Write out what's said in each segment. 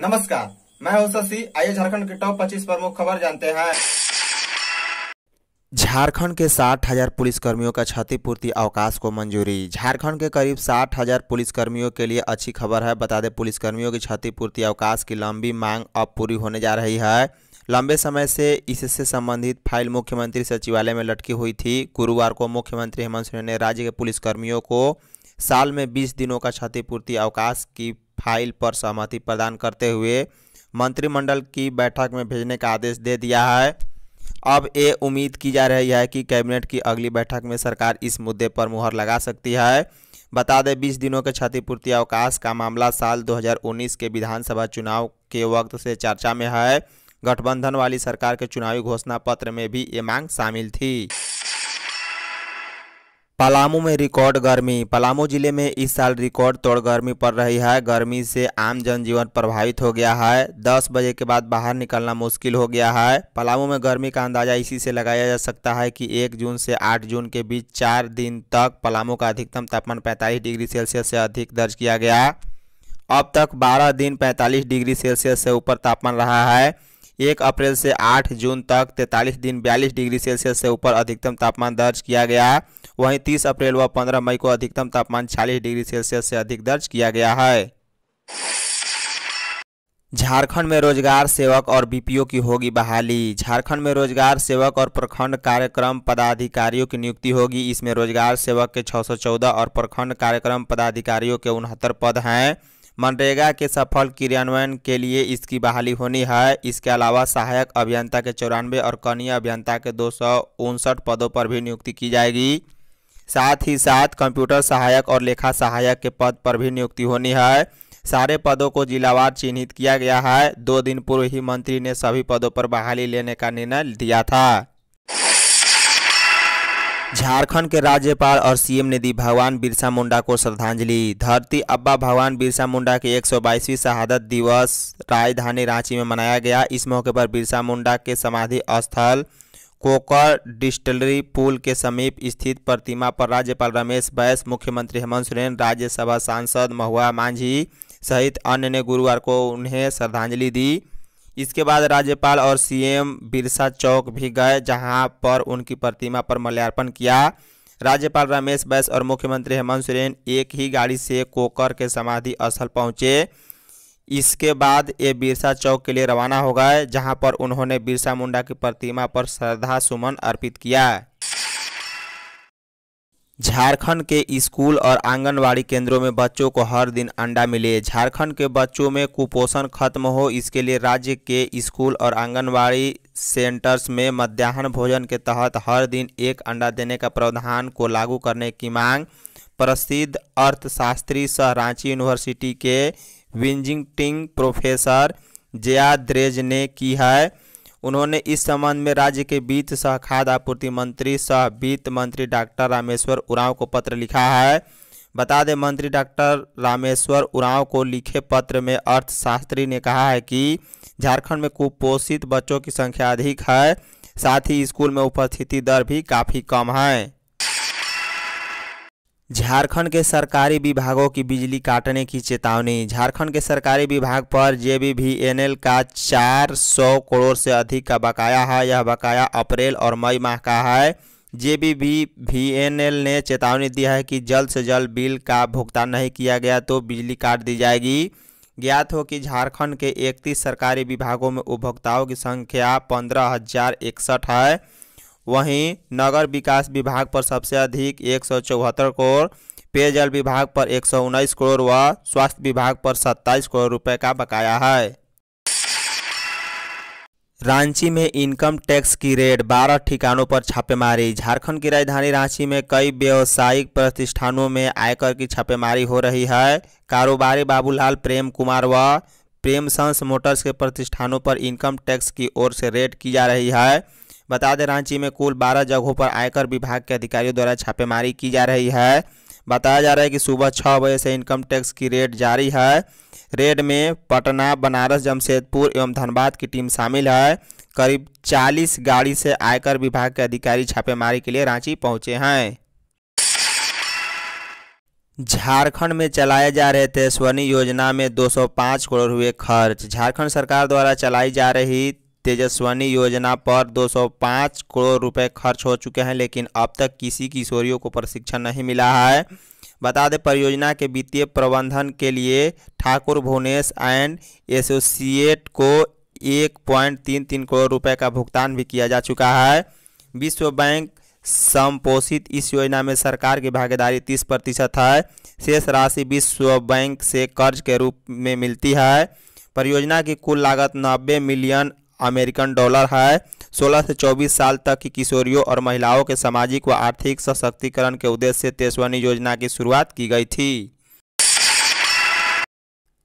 नमस्कार मैं हूं शशि आइए झारखंड के टॉप 25 प्रमुख खबर जानते हैं झारखंड के साठ हजार पुलिसकर्मियों का क्षतिपूर्ति अवकाश को मंजूरी झारखंड के करीब साठ हजार पुलिसकर्मियों के लिए अच्छी खबर है बता दें पुलिसकर्मियों की क्षतिपूर्ति अवकाश की लंबी मांग अब पूरी होने जा रही है लंबे समय से इससे संबंधित फाइल मुख्यमंत्री सचिवालय में लटकी हुई थी गुरुवार को मुख्यमंत्री हेमंत सोरेन ने राज्य के पुलिसकर्मियों को साल में बीस दिनों का क्षतिपूर्ति अवकाश की फाइल पर सहमति प्रदान करते हुए मंत्रिमंडल की बैठक में भेजने का आदेश दे दिया है अब ये उम्मीद की जा रही है कि कैबिनेट की अगली बैठक में सरकार इस मुद्दे पर मुहर लगा सकती है बता दें बीस दिनों के क्षतिपूर्ति अवकाश का मामला साल 2019 के विधानसभा चुनाव के वक्त से चर्चा में है गठबंधन वाली सरकार के चुनावी घोषणा पत्र में भी ये मांग शामिल थी पलामू में रिकॉर्ड गर्मी पलामू जिले में इस साल रिकॉर्ड तोड़ गर्मी पड़ रही है गर्मी से आम जनजीवन प्रभावित हो गया है 10 बजे के बाद बाहर निकलना मुश्किल हो गया है पलामू में गर्मी का अंदाजा इसी से लगाया जा सकता है कि 1 जून से 8 जून के बीच चार दिन तक पलामू का अधिकतम तापमान पैंतालीस डिग्री सेल्सियस से अधिक दर्ज किया गया अब तक बारह दिन पैंतालीस डिग्री सेल्सियस से ऊपर तापमान रहा है एक अप्रैल से 8 जून तक 43 दिन 42 डिग्री सेल्सियस से ऊपर अधिकतम तापमान दर्ज किया गया वहीं 30 अप्रैल व 15 मई को अधिकतम तापमान 40 डिग्री सेल्सियस से अधिक दर्ज किया गया है झारखंड में रोजगार सेवक और बीपीओ की होगी बहाली झारखंड में रोजगार सेवक और प्रखंड कार्यक्रम पदाधिकारियों की नियुक्ति होगी इसमें रोजगार सेवक के 614 और प्रखंड कार्यक्रम पदाधिकारियों के उनहत्तर पद हैं मनरेगा के सफल क्रियान्वयन के लिए इसकी बहाली होनी है इसके अलावा सहायक अभियंता के चौरानवे और कनीय अभियंता के दो पदों पर भी नियुक्ति की जाएगी साथ ही साथ कंप्यूटर सहायक और लेखा सहायक के पद पर भी नियुक्ति होनी है सारे पदों को जिलावार चिन्हित किया गया है दो दिन पूर्व ही मंत्री ने सभी पदों पर बहाली लेने का निर्णय दिया था झारखंड के राज्यपाल और सीएम ने दी भगवान बिरसा मुंडा को श्रद्धांजलि धरती अब्बा भगवान बिरसा मुंडा के 122वीं शहादत दिवस राजधानी रांची में मनाया गया इस मौके पर बिरसा मुंडा के समाधि स्थल कोकर डिस्टलरी पुल के समीप स्थित प्रतिमा पर राज्यपाल रमेश बैस मुख्यमंत्री हेमंत सोरेन राज्यसभा सांसद महुआ मांझी सहित अन्य ने गुरुवार को उन्हें श्रद्धांजलि दी इसके बाद राज्यपाल और सीएम बिरसा चौक भी गए जहां पर उनकी प्रतिमा पर माल्यार्पण किया राज्यपाल रमेश बैस और मुख्यमंत्री हेमंत सोरेन एक ही गाड़ी से कोकर के समाधि स्थल पहुंचे इसके बाद ये बिरसा चौक के लिए रवाना हो गए जहां पर उन्होंने बिरसा मुंडा की प्रतिमा पर श्रद्धा सुमन अर्पित किया झारखंड के स्कूल और आंगनवाड़ी केंद्रों में बच्चों को हर दिन अंडा मिले झारखंड के बच्चों में कुपोषण खत्म हो इसके लिए राज्य के स्कूल और आंगनवाड़ी सेंटर्स में मध्याह्न भोजन के तहत हर दिन एक अंडा देने का प्रावधान को लागू करने की मांग प्रसिद्ध अर्थशास्त्री सह रांची यूनिवर्सिटी के विंजिंगटिंग प्रोफेसर जया द्रेज ने की है उन्होंने इस संबंध में राज्य के वित्त सह खाद्य आपूर्ति मंत्री सह वित्त मंत्री डॉक्टर रामेश्वर उरांव को पत्र लिखा है बता दें मंत्री डॉक्टर रामेश्वर उरांव को लिखे पत्र में अर्थशास्त्री ने कहा है कि झारखंड में कुपोषित बच्चों की संख्या अधिक है साथ ही स्कूल में उपस्थिति दर भी काफ़ी कम है झारखंड के सरकारी विभागों की बिजली काटने की चेतावनी झारखंड के सरकारी विभाग पर एल का 400 करोड़ से अधिक का बकाया है यह बकाया अप्रैल और मई माह का है जे एल ने चेतावनी दी है कि जल्द से जल्द बिल का भुगतान नहीं किया गया तो बिजली काट दी जाएगी ज्ञात हो कि झारखंड के इकतीस सरकारी विभागों में उपभोक्ताओं की संख्या पंद्रह है वहीं नगर विकास विभाग पर सबसे अधिक एक सौ चौहत्तर करोड़ पेयजल विभाग पर एक सौ उन्नीस करोड़ व स्वास्थ्य विभाग पर सत्ताईस करोड़ रुपए का बकाया है रांची में इनकम टैक्स की रेड बारह ठिकानों पर छापेमारी झारखंड की राजधानी रांची में कई व्यावसायिक प्रतिष्ठानों में आयकर की छापेमारी हो रही है कारोबारी बाबूलाल प्रेम कुमार व प्रेम संस मोटर्स के प्रतिष्ठानों पर इनकम टैक्स की ओर से रेड की जा रही है बता दें रांची में कुल बारह जगहों पर आयकर विभाग के अधिकारियों द्वारा छापेमारी की जा रही है बताया जा रहा है कि सुबह छः बजे से इनकम टैक्स की रेड जारी है रेड में पटना बनारस जमशेदपुर एवं धनबाद की टीम शामिल है करीब 40 गाड़ी से आयकर विभाग के अधिकारी छापेमारी के लिए रांची पहुंचे हैं झारखंड में चलाए जा रहे थे स्वर्ण योजना में 205 करोड़ हुए खर्च झारखंड सरकार द्वारा चलाई जा रही तेजस्वनी योजना पर 205 करोड़ रुपए खर्च हो चुके हैं लेकिन अब तक किसी किशोरियों को प्रशिक्षण नहीं मिला है बता दें परियोजना के वित्तीय प्रबंधन के लिए ठाकुर भुवनेश एंड एसोसिएट को एक पॉइंट तीन तीन करोड़ रुपए का भुगतान भी किया जा चुका है विश्व बैंक संपोषित इस योजना में सरकार की भागीदारी तीस प्रतिशत है शेष राशि विश्व बैंक से कर्ज के रूप में मिलती है परियोजना की कुल लागत नब्बे मिलियन अमेरिकन डॉलर है 16 से 24 साल तक की किशोरियों और महिलाओं के सामाजिक व आर्थिक सशक्तिकरण के उद्देश्य से तेजवनी योजना की शुरुआत की गई थी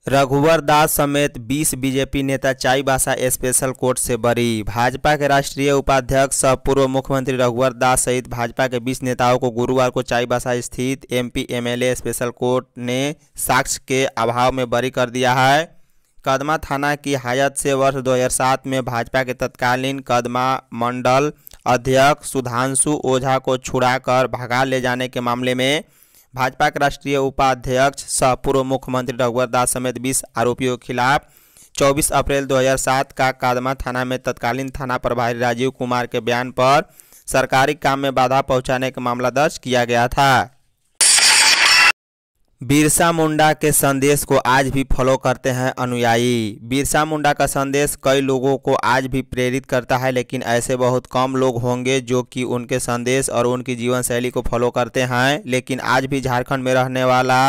रघुवर दास समेत 20 बीजेपी नेता चाई भाषा स्पेशल कोर्ट से बरी भाजपा के राष्ट्रीय उपाध्यक्ष सह पूर्व मुख्यमंत्री रघुवर दास सहित भाजपा के 20 नेताओं को गुरुवार को चाई भाषा स्थित एमपी एमएलए स्पेशल कोर्ट ने साक्ष्य के अभाव में बरी कर दिया है कदमा थाना की हायत से वर्ष 2007 में भाजपा के तत्कालीन कदमा मंडल अध्यक्ष सुधांशु ओझा को छुड़ाकर भगा ले जाने के मामले में भाजपा के राष्ट्रीय उपाध्यक्ष सह पूर्व मुख्यमंत्री रघुवर दास समेत 20 आरोपियों के खिलाफ 24 अप्रैल 2007 का कादमा थाना में तत्कालीन थाना प्रभारी राजीव कुमार के बयान पर सरकारी काम में बाधा पहुंचाने का मामला दर्ज किया गया था बिरसा मुंडा के संदेश को आज भी फॉलो करते हैं अनुयायी बिरसा मुंडा का संदेश कई लोगों को आज भी प्रेरित करता है लेकिन ऐसे बहुत कम लोग होंगे जो कि उनके संदेश और उनकी जीवन शैली को फॉलो करते हैं लेकिन आज भी झारखंड में रहने वाला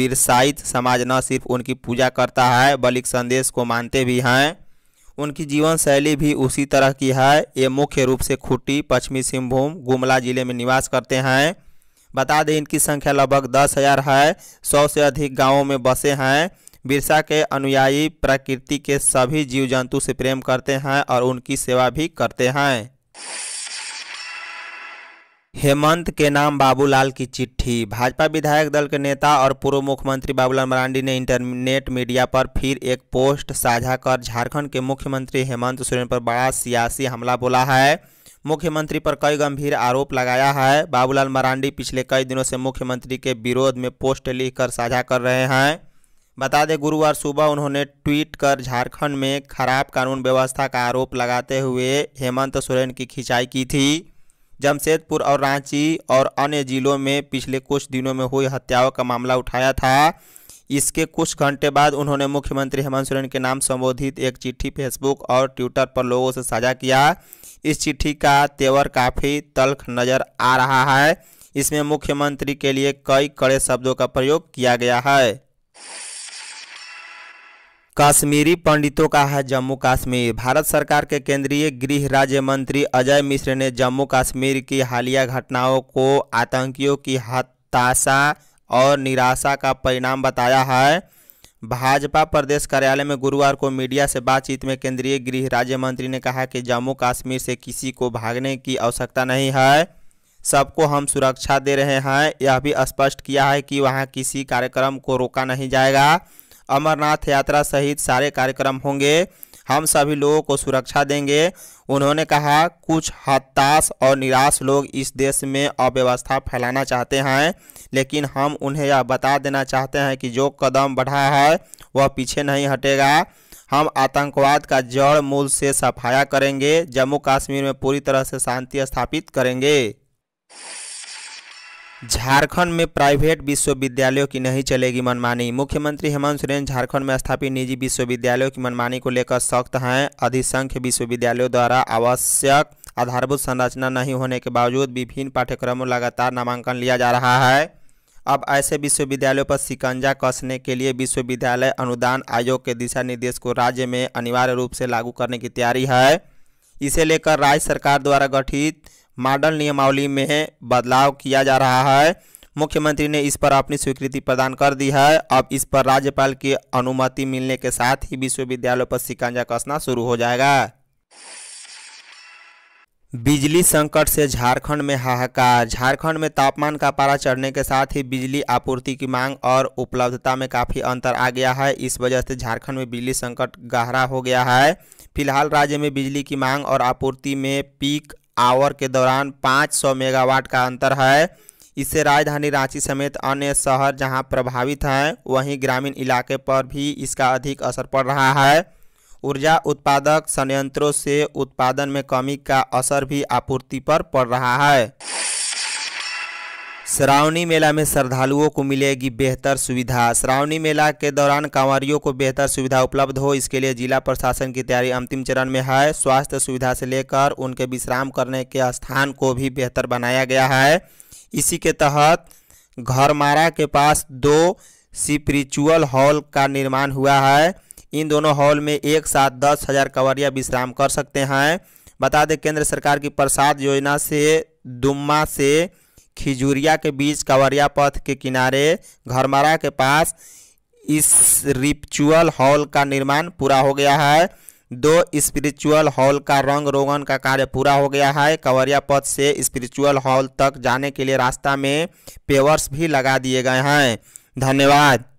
बिरसाइत समाज न सिर्फ उनकी पूजा करता है बल्कि संदेश को मानते भी हैं उनकी जीवन शैली भी उसी तरह की है ये मुख्य रूप से खुट्टी पश्चिमी सिंहभूम गुमला जिले में निवास करते हैं बता दें इनकी संख्या लगभग दस हज़ार है सौ से अधिक गांवों में बसे हैं बिरसा के अनुयायी प्रकृति के सभी जीव जंतु से प्रेम करते हैं और उनकी सेवा भी करते हैं हेमंत के नाम बाबूलाल की चिट्ठी भाजपा विधायक दल के नेता और पूर्व मुख्यमंत्री बाबूलाल मरांडी ने इंटरनेट मीडिया पर फिर एक पोस्ट साझा कर झारखंड के मुख्यमंत्री हेमंत सोरेन पर बड़ा सियासी हमला बोला है मुख्यमंत्री पर कई गंभीर आरोप लगाया है बाबूलाल मरांडी पिछले कई दिनों से मुख्यमंत्री के विरोध में पोस्ट लिखकर साझा कर रहे हैं बता दें गुरुवार सुबह उन्होंने ट्वीट कर झारखंड में खराब कानून व्यवस्था का आरोप लगाते हुए हेमंत सोरेन की खिंचाई की थी जमशेदपुर और रांची और अन्य जिलों में पिछले कुछ दिनों में हुई हत्याओं का मामला उठाया था इसके कुछ घंटे बाद उन्होंने मुख्यमंत्री हेमंत सोरेन के नाम संबोधित एक चिट्ठी फेसबुक और ट्विटर पर लोगों से साझा किया इस चिट्ठी का तेवर काफ़ी तल्ख नज़र आ रहा है इसमें मुख्यमंत्री के लिए कई कड़े शब्दों का प्रयोग किया गया है कश्मीरी पंडितों का है जम्मू कश्मीर भारत सरकार के केंद्रीय गृह राज्य मंत्री अजय मिश्र ने जम्मू कश्मीर की हालिया घटनाओं को आतंकियों की हताशा और निराशा का परिणाम बताया है भाजपा प्रदेश कार्यालय में गुरुवार को मीडिया से बातचीत में केंद्रीय गृह राज्य मंत्री ने कहा कि जम्मू कश्मीर से किसी को भागने की आवश्यकता नहीं है सबको हम सुरक्षा दे रहे हैं यह भी स्पष्ट किया है कि वहां किसी कार्यक्रम को रोका नहीं जाएगा अमरनाथ यात्रा सहित सारे कार्यक्रम होंगे हम सभी लोगों को सुरक्षा देंगे उन्होंने कहा कुछ हताश और निराश लोग इस देश में अव्यवस्था फैलाना चाहते हैं लेकिन हम उन्हें यह बता देना चाहते हैं कि जो कदम बढ़ा है वह पीछे नहीं हटेगा हम आतंकवाद का जड़ मूल से सफाया करेंगे जम्मू कश्मीर में पूरी तरह से शांति स्थापित करेंगे झारखंड में प्राइवेट विश्वविद्यालयों की नहीं चलेगी मनमानी मुख्यमंत्री हेमंत सोरेन झारखंड में स्थापित निजी विश्वविद्यालयों की मनमानी को लेकर सख्त हैं अधिसंख्य विश्वविद्यालयों द्वारा आवश्यक आधारभूत संरचना नहीं होने के बावजूद विभिन्न पाठ्यक्रमों लगातार नामांकन लिया जा रहा है अब ऐसे विश्वविद्यालयों पर शिकंजा कसने के लिए विश्वविद्यालय अनुदान आयोग के दिशा निर्देश को राज्य में अनिवार्य रूप से लागू करने की तैयारी है इसे लेकर राज्य सरकार द्वारा गठित मॉडल नियमावली में बदलाव किया जा रहा है मुख्यमंत्री ने इस पर अपनी स्वीकृति प्रदान कर दी है अब इस पर राज्यपाल की अनुमति मिलने के साथ ही विश्वविद्यालयों पर शिकंजा कसना शुरू हो जाएगा बिजली संकट से झारखंड में हाहाकार झारखंड में तापमान का पारा चढ़ने के साथ ही बिजली आपूर्ति की मांग और उपलब्धता में काफ़ी अंतर आ गया है इस वजह से झारखंड में बिजली संकट गहरा हो गया है फिलहाल राज्य में बिजली की मांग और आपूर्ति में पीक आवर के दौरान 500 मेगावाट का अंतर है इससे राजधानी रांची समेत अन्य शहर जहां प्रभावित हैं वहीं ग्रामीण इलाके पर भी इसका अधिक असर पड़ रहा है ऊर्जा उत्पादक संयंत्रों से उत्पादन में कमी का असर भी आपूर्ति पर पड़ रहा है श्रावणी मेला में श्रद्धालुओं को मिलेगी बेहतर सुविधा श्रावणी मेला के दौरान कांवरियों को बेहतर सुविधा उपलब्ध हो इसके लिए जिला प्रशासन की तैयारी अंतिम चरण में है स्वास्थ्य सुविधा से लेकर उनके विश्राम करने के स्थान को भी बेहतर बनाया गया है इसी के तहत घरमारा के पास दो स्पिरिचुअल हॉल का निर्माण हुआ है इन दोनों हॉल में एक साथ दस हज़ार कंवरिया विश्राम कर सकते हैं बता दें केंद्र सरकार की प्रसाद योजना से दुम्मा से खिजूरिया के बीच कंवरिया पथ के किनारे घरमरा के पास इस रिपचुअल हॉल का निर्माण पूरा हो गया है दो स्पिरिचुअल हॉल का रंग रोगन का कार्य पूरा हो गया है कंवरिया पथ से स्पिरिचुअल हॉल तक जाने के लिए रास्ता में पेवर्स भी लगा दिए गए हैं धन्यवाद